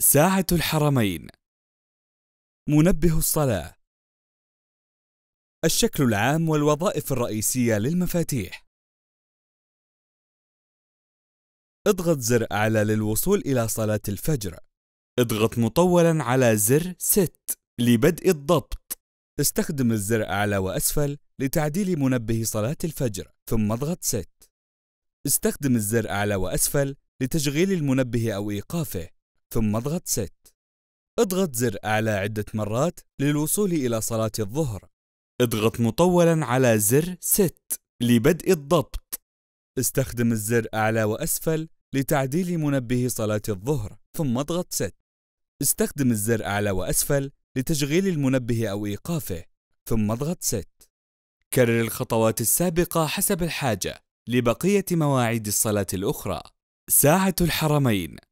ساعة الحرمين منبه الصلاة الشكل العام والوظائف الرئيسية للمفاتيح اضغط زر أعلى للوصول إلى صلاة الفجر اضغط مطولا على زر ست لبدء الضبط استخدم الزر أعلى وأسفل لتعديل منبه صلاة الفجر ثم اضغط ست استخدم الزر أعلى وأسفل لتشغيل المنبه أو إيقافه ثم اضغط ست اضغط زر أعلى عدة مرات للوصول إلى صلاة الظهر اضغط مطولا على زر ست لبدء الضبط استخدم الزر أعلى وأسفل لتعديل منبه صلاة الظهر ثم اضغط ست استخدم الزر أعلى وأسفل لتشغيل المنبه أو إيقافه ثم اضغط ست كرر الخطوات السابقة حسب الحاجة لبقية مواعيد الصلاة الأخرى ساعة الحرمين